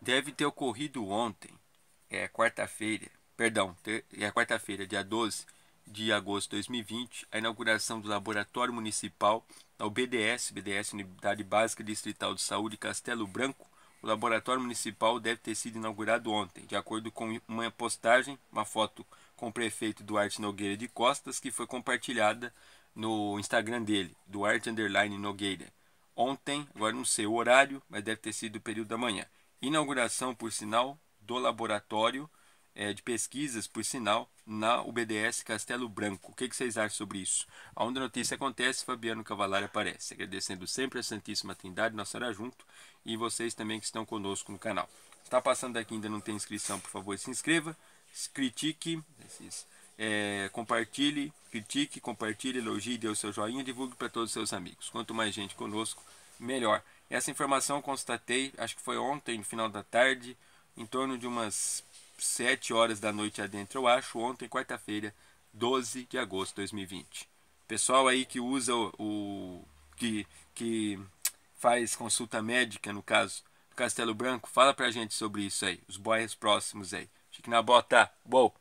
deve ter ocorrido ontem, é quarta-feira, perdão, é quarta-feira, dia 12 de agosto de 2020, a inauguração do Laboratório Municipal da UBDS, BDS Unidade Básica Distrital de Saúde Castelo Branco. O Laboratório Municipal deve ter sido inaugurado ontem, de acordo com uma postagem, uma foto com o prefeito Duarte Nogueira de Costas, que foi compartilhada no Instagram dele, Duarte Nogueira. Ontem, agora não sei o horário, mas deve ter sido o período da manhã inauguração, por sinal, do laboratório é, de pesquisas, por sinal, na UBDS Castelo Branco. O que, que vocês acham sobre isso? Aonde a notícia acontece, Fabiano Cavalari aparece. Agradecendo sempre a Santíssima Trindade, Nossa Senhora Junto, e vocês também que estão conosco no canal. Está passando aqui, ainda não tem inscrição, por favor, se inscreva, critique, é, compartilhe, critique, compartilhe, elogie, dê o seu joinha, e divulgue para todos os seus amigos. Quanto mais gente conosco, melhor. Essa informação eu constatei, acho que foi ontem, no final da tarde, em torno de umas 7 horas da noite adentro, eu acho, ontem, quarta-feira, 12 de agosto de 2020. Pessoal aí que usa o, o. que, que faz consulta médica, no caso, do Castelo Branco, fala pra gente sobre isso aí, os boias próximos aí. Fique na bota, bom